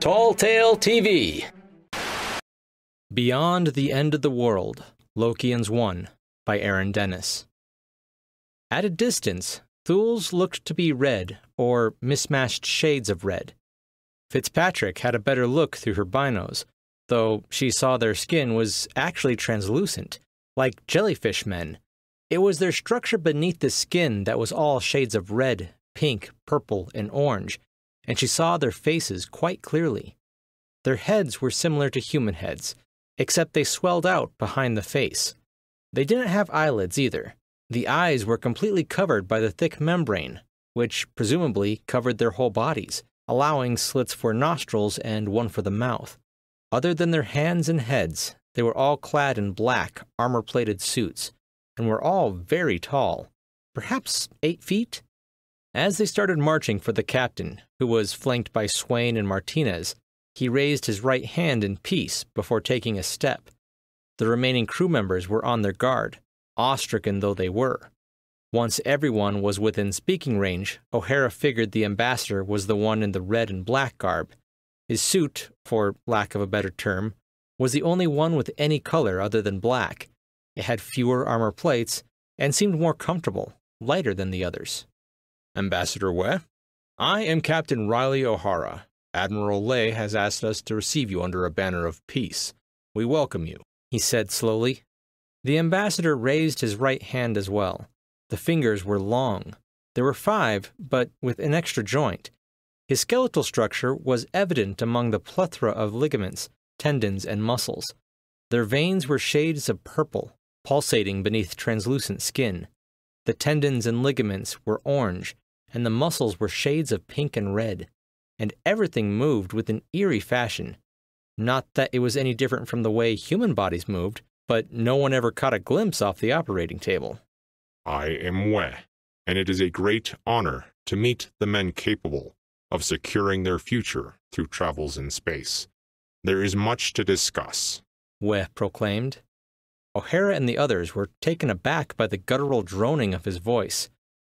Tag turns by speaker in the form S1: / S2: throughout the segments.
S1: Tall Tale TV. Beyond the End of the World, Lokians 1 by Aaron Dennis. At a distance, Thules looked to be red, or mismatched shades of red. Fitzpatrick had a better look through her binos, though she saw their skin was actually translucent, like jellyfish men. It was their structure beneath the skin that was all shades of red, pink, purple, and orange, and she saw their faces quite clearly. Their heads were similar to human heads, except they swelled out behind the face. They didn't have eyelids either. The eyes were completely covered by the thick membrane, which presumably covered their whole bodies, allowing slits for nostrils and one for the mouth. Other than their hands and heads, they were all clad in black, armor plated suits, and were all very tall, perhaps eight feet. As they started marching for the captain, who was flanked by Swain and Martinez, he raised his right hand in peace before taking a step. The remaining crew members were on their guard, awestricken though they were. Once everyone was within speaking range, O'Hara figured the ambassador was the one in the red and black garb. His suit, for lack of a better term, was the only one with any color other than black. It had fewer armor plates and seemed more comfortable, lighter than the others. Ambassador Weh, I am Captain Riley O'Hara. Admiral Ley has asked us to receive you under a banner of peace. We welcome you, he said slowly. The ambassador raised his right hand as well. The fingers were long. There were five, but with an extra joint. His skeletal structure was evident among the plethora of ligaments, tendons, and muscles. Their veins were shades of purple, pulsating beneath translucent skin. The tendons and ligaments were orange, and the muscles were shades of pink and red, and everything moved with an eerie fashion. Not that it was any different from the way human bodies moved, but no one ever caught a glimpse off the operating table.
S2: I am Wei, and it is a great honor to meet the men capable of securing their future through travels in space. There is much to discuss, Weh
S1: proclaimed. O'Hara and the others were taken aback by the guttural droning of his voice.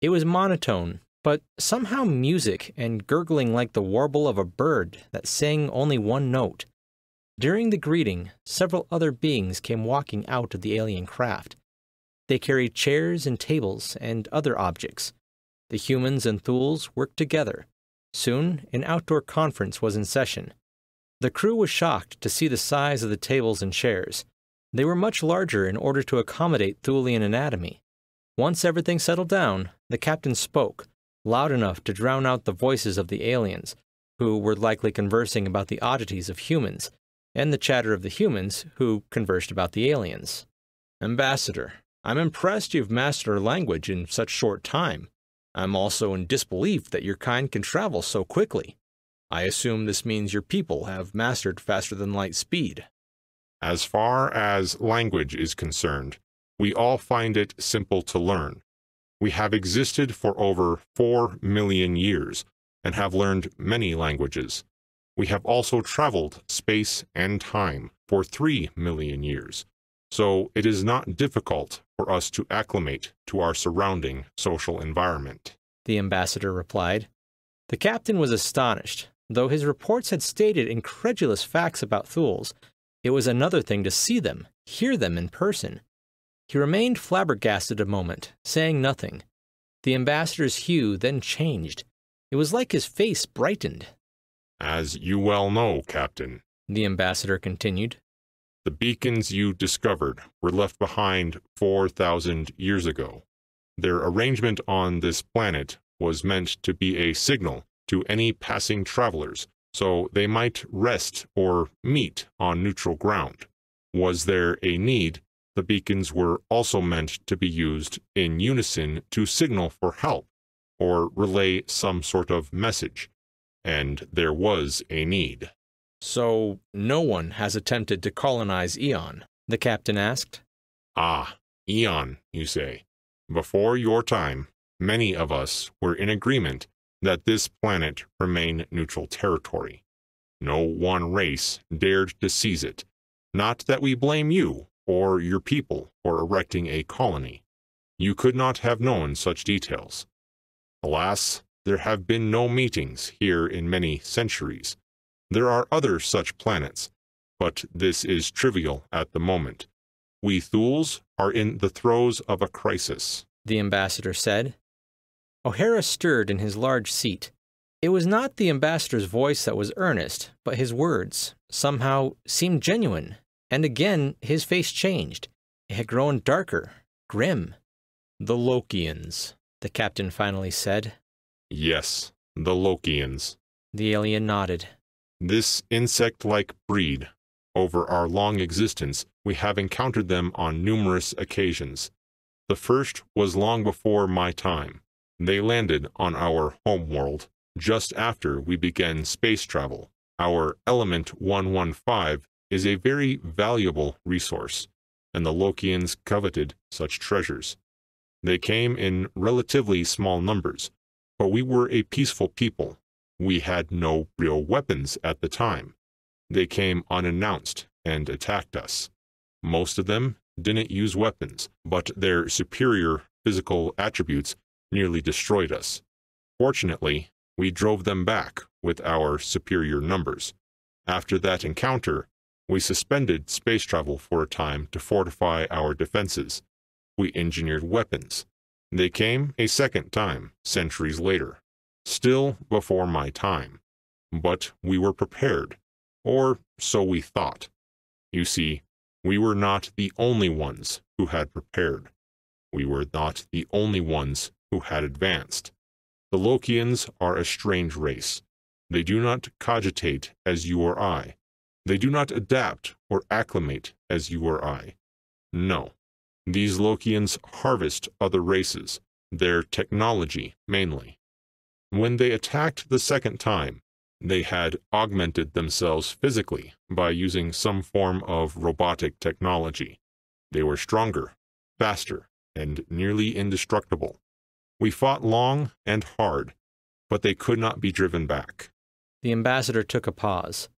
S1: It was monotone, but somehow music and gurgling like the warble of a bird that sang only one note. During the greeting, several other beings came walking out of the alien craft. They carried chairs and tables and other objects. The humans and Thules worked together. Soon, an outdoor conference was in session. The crew was shocked to see the size of the tables and chairs. They were much larger in order to accommodate Thulean anatomy. Once everything settled down, the captain spoke, loud enough to drown out the voices of the aliens, who were likely conversing about the oddities of humans, and the chatter of the humans, who conversed about the aliens. Ambassador, I'm impressed you've mastered our language in such short time. I'm also in disbelief that your kind can travel so quickly.
S2: I assume this means your people have mastered faster than light speed. As far as language is concerned, we all find it simple to learn. We have existed for over 4 million years and have learned many languages. We have also traveled space and time for 3 million years, so it is not difficult for us to acclimate to our surrounding social environment. The ambassador replied. The captain was astonished.
S1: Though his reports had stated incredulous facts about Thules, it was another thing to see them, hear them in person, he remained flabbergasted a moment, saying nothing. The ambassador's hue then changed. It was like his face brightened.
S2: As you well know, Captain, the ambassador continued, the beacons you discovered were left behind 4,000 years ago. Their arrangement on this planet was meant to be a signal to any passing travelers so they might rest or meet on neutral ground. Was there a need the beacons were also meant to be used in unison to signal for help or relay some sort of message, and there was a need. So no one has attempted to colonize Eon? the captain asked. Ah, Eon, you say. Before your time, many of us were in agreement that this planet remain neutral territory. No one race dared to seize it. Not that we blame you or your people for erecting a colony. You could not have known such details. Alas, there have been no meetings here in many centuries. There are other such planets, but this is trivial at the moment. We Thules are in the throes of a crisis, the ambassador
S1: said. O'Hara stirred in his large seat. It was not the ambassador's voice that was earnest, but his words, somehow, seemed genuine. And again his face changed. It had grown darker, grim. The Lokians, the
S2: captain finally said. Yes,
S1: the Lokians. The alien
S2: nodded. This insect-like breed. Over our long existence, we have encountered them on numerous occasions. The first was long before my time. They landed on our homeworld just after we began space travel. Our Element 115 is a very valuable resource, and the Lokians coveted such treasures. They came in relatively small numbers, but we were a peaceful people. We had no real weapons at the time. They came unannounced and attacked us. Most of them didn't use weapons, but their superior physical attributes nearly destroyed us. Fortunately, we drove them back with our superior numbers. After that encounter, we suspended space travel for a time to fortify our defenses. We engineered weapons. They came a second time, centuries later. Still before my time. But we were prepared. Or so we thought. You see, we were not the only ones who had prepared. We were not the only ones who had advanced. The Lokians are a strange race. They do not cogitate as you or I. They do not adapt or acclimate as you or I. No. These Lokians harvest other races, their technology mainly. When they attacked the second time, they had augmented themselves physically by using some form of robotic technology. They were stronger, faster, and nearly indestructible. We fought long and hard, but they could not be driven back. The
S1: ambassador took a pause.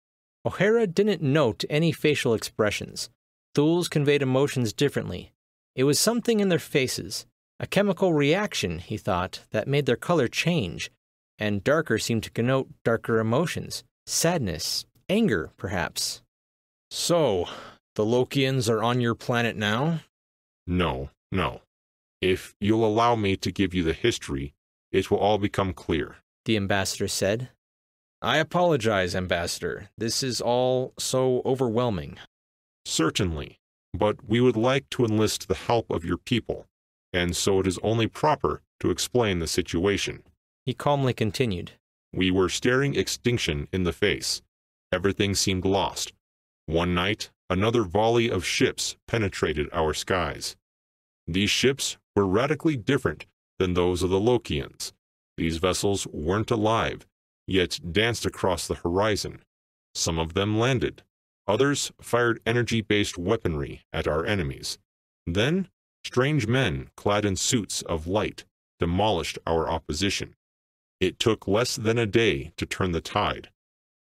S1: O'Hara didn't note any facial expressions. Thules conveyed emotions differently. It was something in their faces, a chemical reaction, he thought, that made their color change, and darker seemed to connote darker emotions, sadness, anger, perhaps. So, the Lokians are on your planet now?
S2: No, no. If you'll allow me to give you the history, it will all become clear, the ambassador said. I apologize, Ambassador. This is all so overwhelming. Certainly, but we would like to enlist the help of your people, and so it is only proper to explain the situation. He calmly continued. We were staring extinction in the face. Everything seemed lost. One night, another volley of ships penetrated our skies. These ships were radically different than those of the Lokians. These vessels weren't alive yet danced across the horizon. Some of them landed. Others fired energy-based weaponry at our enemies. Then, strange men clad in suits of light demolished our opposition. It took less than a day to turn the tide.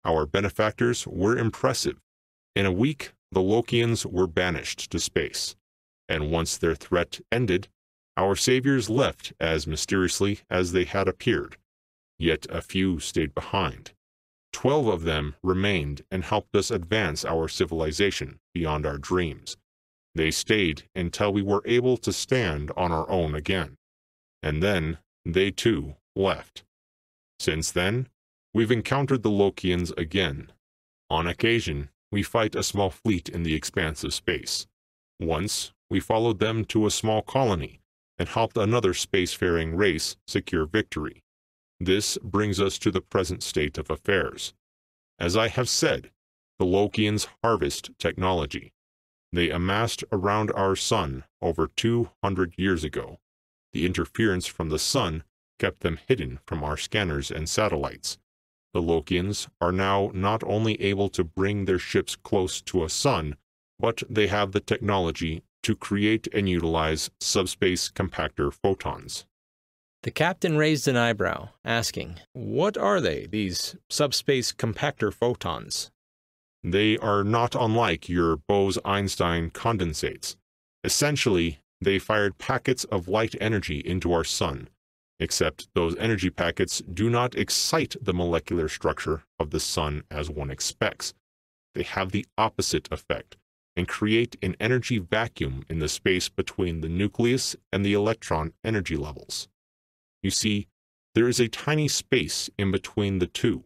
S2: Our benefactors were impressive. In a week, the Lokians were banished to space. And once their threat ended, our saviors left as mysteriously as they had appeared yet a few stayed behind. Twelve of them remained and helped us advance our civilization beyond our dreams. They stayed until we were able to stand on our own again. And then they too left. Since then, we've encountered the Lokians again. On occasion, we fight a small fleet in the expanse of space. Once, we followed them to a small colony and helped another spacefaring race secure victory. This brings us to the present state of affairs. As I have said, the Lokians harvest technology. They amassed around our sun over 200 years ago. The interference from the sun kept them hidden from our scanners and satellites. The Lokians are now not only able to bring their ships close to a sun, but they have the technology to create and utilize subspace compactor photons. The captain raised an eyebrow, asking, What are they, these subspace compactor photons? They are not unlike your Bose-Einstein condensates. Essentially, they fired packets of light energy into our sun, except those energy packets do not excite the molecular structure of the sun as one expects. They have the opposite effect and create an energy vacuum in the space between the nucleus and the electron energy levels. You see, there is a tiny space in between the two.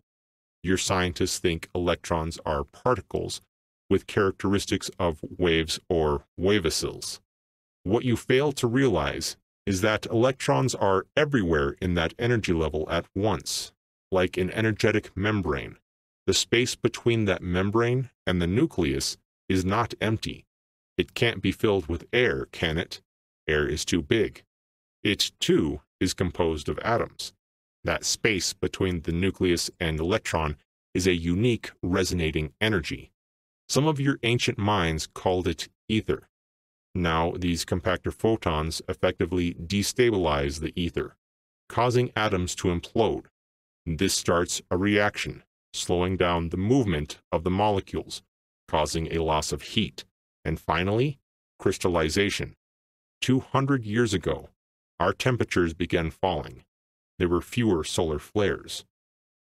S2: Your scientists think electrons are particles with characteristics of waves or wavicils. What you fail to realize is that electrons are everywhere in that energy level at once, like an energetic membrane. The space between that membrane and the nucleus is not empty. It can't be filled with air, can it? Air is too big. It, too, is composed of atoms. That space between the nucleus and electron is a unique resonating energy. Some of your ancient minds called it ether. Now these compactor photons effectively destabilize the ether, causing atoms to implode. This starts a reaction, slowing down the movement of the molecules, causing a loss of heat, and finally, crystallization. 200 years ago, our temperatures began falling. There were fewer solar flares.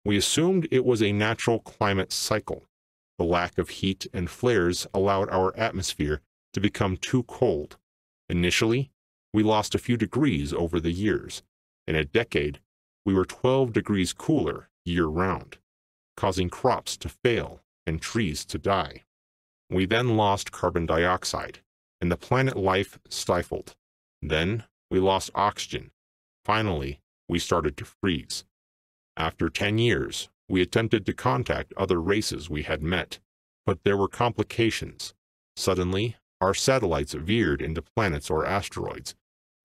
S2: We assumed it was a natural climate cycle. The lack of heat and flares allowed our atmosphere to become too cold. Initially, we lost a few degrees over the years. In a decade, we were 12 degrees cooler year round, causing crops to fail and trees to die. We then lost carbon dioxide, and the planet life stifled. Then we lost oxygen. Finally, we started to freeze. After 10 years, we attempted to contact other races we had met, but there were complications. Suddenly, our satellites veered into planets or asteroids.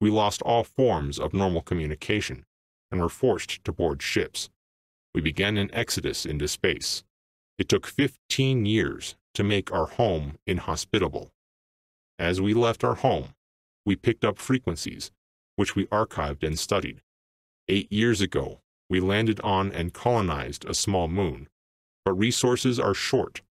S2: We lost all forms of normal communication and were forced to board ships. We began an exodus into space. It took 15 years to make our home inhospitable. As we left our home, we picked up frequencies, which we archived and studied. Eight years ago, we landed on and colonized a small moon, but resources are short.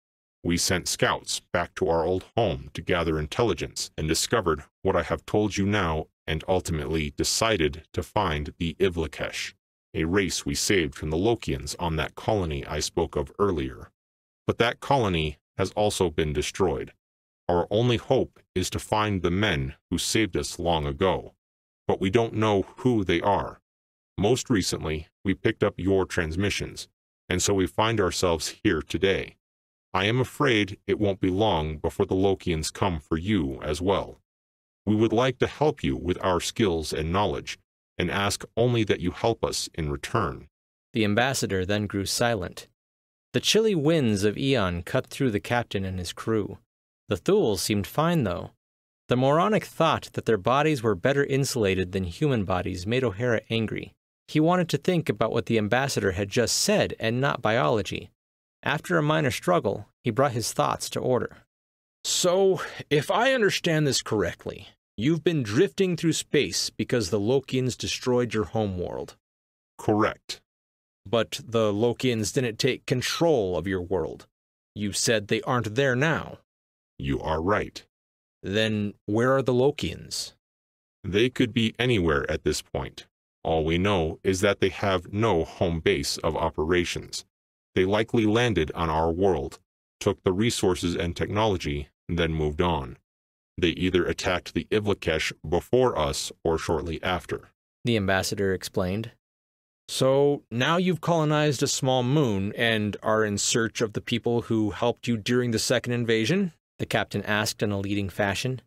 S2: We sent scouts back to our old home to gather intelligence and discovered what I have told you now and ultimately decided to find the Ivlakesh, a race we saved from the Lokians on that colony I spoke of earlier. But that colony has also been destroyed. Our only hope is to find the men who saved us long ago, but we don't know who they are. Most recently, we picked up your transmissions, and so we find ourselves here today. I am afraid it won't be long before the Lokians come for you as well. We would like to help you with our skills and knowledge, and ask only that you help us in return. The ambassador then grew silent. The
S1: chilly winds of Eon cut through the captain and his crew. The Thules seemed fine, though. The moronic thought that their bodies were better insulated than human bodies made O'Hara angry. He wanted to think about what the ambassador had just said and not biology. After a minor struggle, he brought his thoughts to order. So, if I understand this correctly, you've been drifting through space because the Lokians destroyed your homeworld. Correct. But the Lokians didn't take control
S2: of your world. You said they aren't there now. You are right. Then where are the Lokians? They could be anywhere at this point. All we know is that they have no home base of operations. They likely landed on our world, took the resources and technology, then moved on. They either attacked the Ivlakesh before us or shortly after. The ambassador
S1: explained. So now you've colonized a small moon and are in search of the people who helped you during the second invasion? the captain asked in a leading fashion.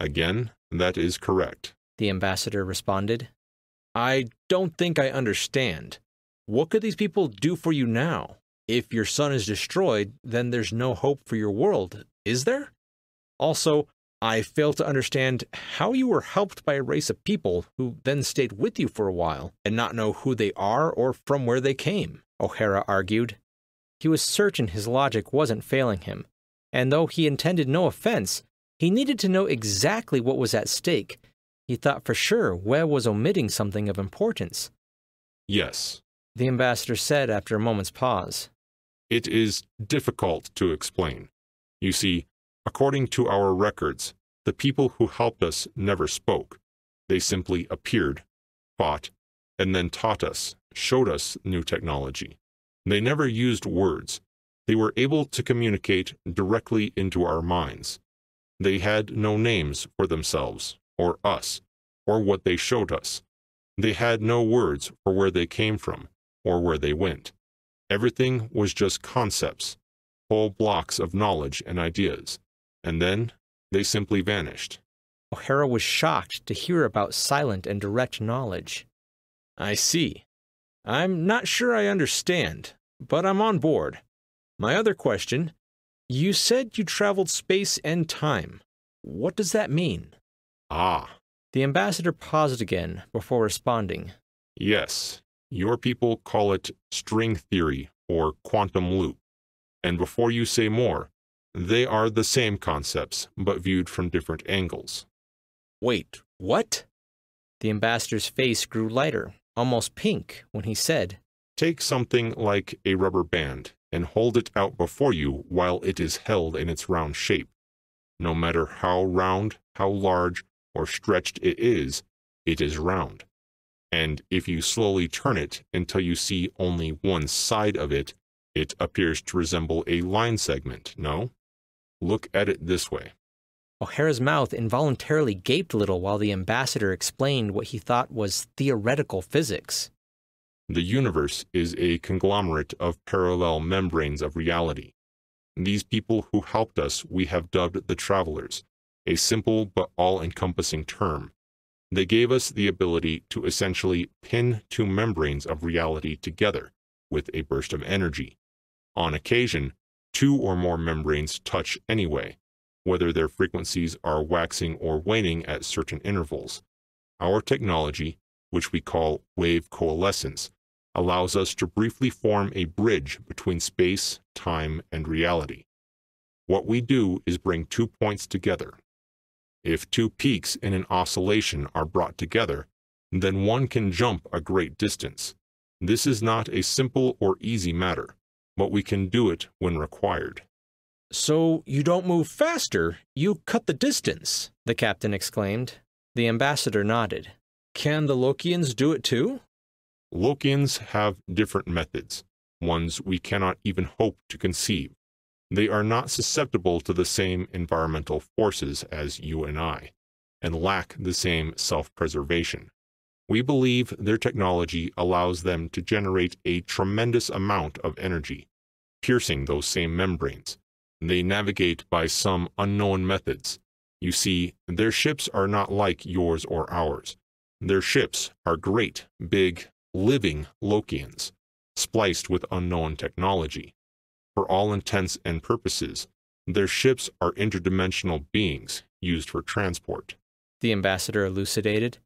S1: Again, that is correct, the ambassador responded. I don't think I understand. What could these people do for you now? If your sun is destroyed, then there's no hope for your world, is there? Also, I fail to understand how you were helped by a race of people who then stayed with you for a while and not know who they are or from where they came, O'Hara argued. He was certain his logic wasn't failing him, and though he intended no offense, he needed to know exactly what was at stake. He thought for sure Webb was omitting something of importance. Yes, the ambassador said after a moment's pause.
S2: It is difficult to explain. You see, according to our records, the people who helped us never spoke. They simply appeared, fought, and then taught us, showed us new technology. They never used words, they were able to communicate directly into our minds. They had no names for themselves, or us, or what they showed us. They had no words for where they came from, or where they went. Everything was just concepts, whole blocks of knowledge and ideas. And then they simply vanished.
S1: O'Hara was shocked to hear about silent and direct knowledge. I see. I'm not sure I understand, but I'm on board. My other question you said you traveled space and time. What does that mean? Ah. The ambassador paused again before responding.
S2: Yes, your people call it string theory or quantum loop. And before you say more, they are the same concepts, but viewed from different angles. Wait, what? The ambassador's face grew lighter,
S1: almost pink,
S2: when he said, Take something like a rubber band and hold it out before you while it is held in its round shape. No matter how round, how large, or stretched it is, it is round. And if you slowly turn it until you see only one side of it, it appears to resemble a line segment, no? Look at it this way.
S1: O'Hara's mouth involuntarily gaped a little while the ambassador explained what he thought was theoretical
S2: physics. The universe is a conglomerate of parallel membranes of reality. These people who helped us we have dubbed the Travelers, a simple but all-encompassing term. They gave us the ability to essentially pin two membranes of reality together with a burst of energy. On occasion, two or more membranes touch anyway, whether their frequencies are waxing or waning at certain intervals. Our technology, which we call wave coalescence, allows us to briefly form a bridge between space, time, and reality. What we do is bring two points together. If two peaks in an oscillation are brought together, then one can jump a great distance. This is not a simple or easy matter, but we can do it when required. So you don't move faster, you cut the distance,
S1: the captain exclaimed. The ambassador nodded. Can the Lokians do it too?
S2: Lokians have different methods, ones we cannot even hope to conceive. They are not susceptible to the same environmental forces as you and I, and lack the same self-preservation. We believe their technology allows them to generate a tremendous amount of energy, piercing those same membranes. They navigate by some unknown methods. You see, their ships are not like yours or ours. Their ships are great, big, living Lokians, spliced with unknown technology. For all intents and purposes, their ships are interdimensional beings used for transport. The ambassador
S1: elucidated.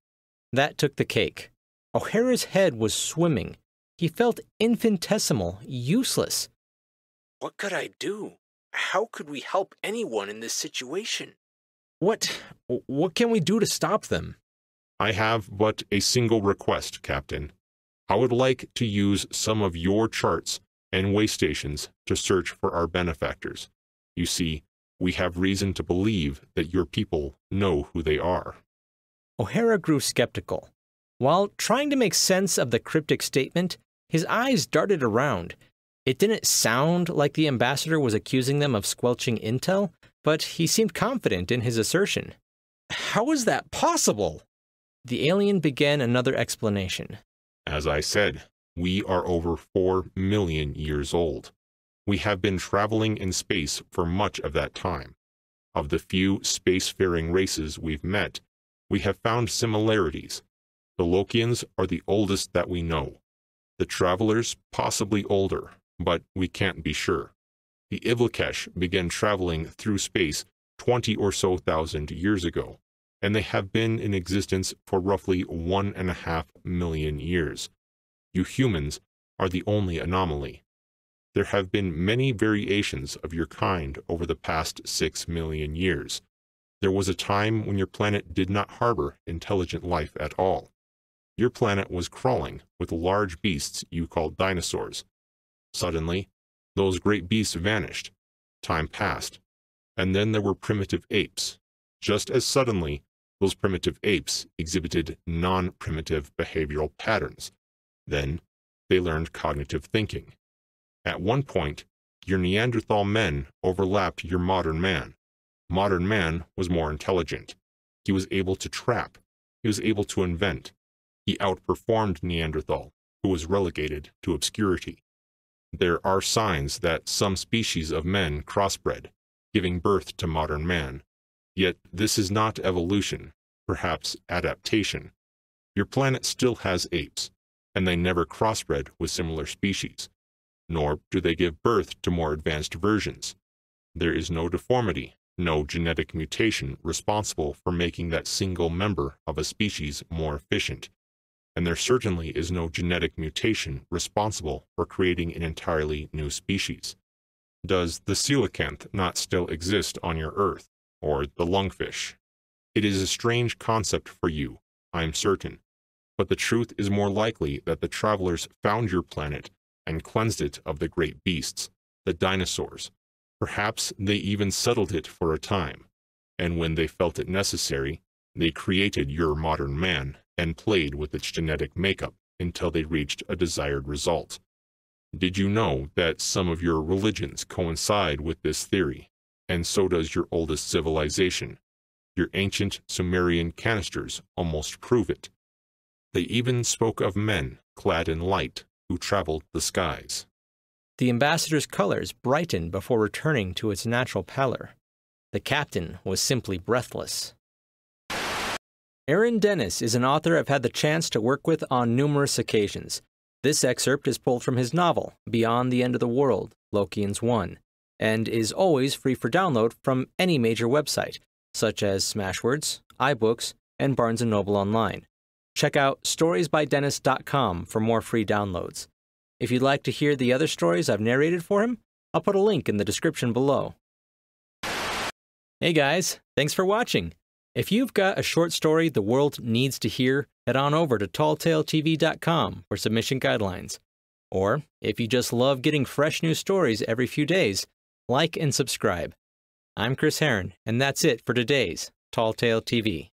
S1: That took the cake. O'Hara's head was swimming. He felt infinitesimal, useless. What could I do? How could we help anyone in this situation?
S2: What what can we do to stop them? I have but a single request, Captain. I would like to use some of your charts and waystations to search for our benefactors. You see, we have reason to believe that your people know who they are. O'Hara grew skeptical. While trying to make
S1: sense of the cryptic statement, his eyes darted around. It didn't sound like the ambassador was accusing them of squelching intel, but he seemed confident in his assertion. How is that possible? The alien began another explanation.
S2: As I said, we are over 4 million years old. We have been traveling in space for much of that time. Of the few spacefaring races we've met, we have found similarities. The Lokians are the oldest that we know. The travelers possibly older, but we can't be sure. The Ivlakesh began traveling through space 20 or so thousand years ago and they have been in existence for roughly one and a half million years. You humans are the only anomaly. There have been many variations of your kind over the past six million years. There was a time when your planet did not harbor intelligent life at all. Your planet was crawling with large beasts you called dinosaurs. Suddenly, those great beasts vanished. Time passed. And then there were primitive apes. Just as suddenly, primitive apes exhibited non primitive behavioral patterns. Then they learned cognitive thinking. At one point, your Neanderthal men overlapped your modern man. Modern man was more intelligent. He was able to trap. He was able to invent. He outperformed Neanderthal, who was relegated to obscurity. There are signs that some species of men crossbred, giving birth to modern man, Yet, this is not evolution, perhaps adaptation. Your planet still has apes, and they never crossbred with similar species, nor do they give birth to more advanced versions. There is no deformity, no genetic mutation responsible for making that single member of a species more efficient, and there certainly is no genetic mutation responsible for creating an entirely new species. Does the coelacanth not still exist on your Earth? or the lungfish. It is a strange concept for you, I am certain, but the truth is more likely that the travelers found your planet and cleansed it of the great beasts, the dinosaurs. Perhaps they even settled it for a time, and when they felt it necessary, they created your modern man and played with its genetic makeup until they reached a desired result. Did you know that some of your religions coincide with this theory? and so does your oldest civilization. Your ancient Sumerian canisters almost prove it. They even spoke of men clad in light who traveled the skies. The ambassador's colors
S1: brightened before returning to its natural pallor. The captain was simply breathless. Aaron Dennis is an author I've had the chance to work with on numerous occasions. This excerpt is pulled from his novel, Beyond the End of the World, Lokians 1 and is always free for download from any major website, such as Smashwords, iBooks, and Barnes & Noble Online. Check out storiesbydennis.com for more free downloads. If you'd like to hear the other stories I've narrated for him, I'll put a link in the description below. Hey guys, thanks for watching. If you've got a short story the world needs to hear, head on over to talltaletv.com for submission guidelines. Or, if you just love getting fresh new stories every few days, like, and subscribe. I'm Chris Heron, and that's it for today's Tall Tale TV.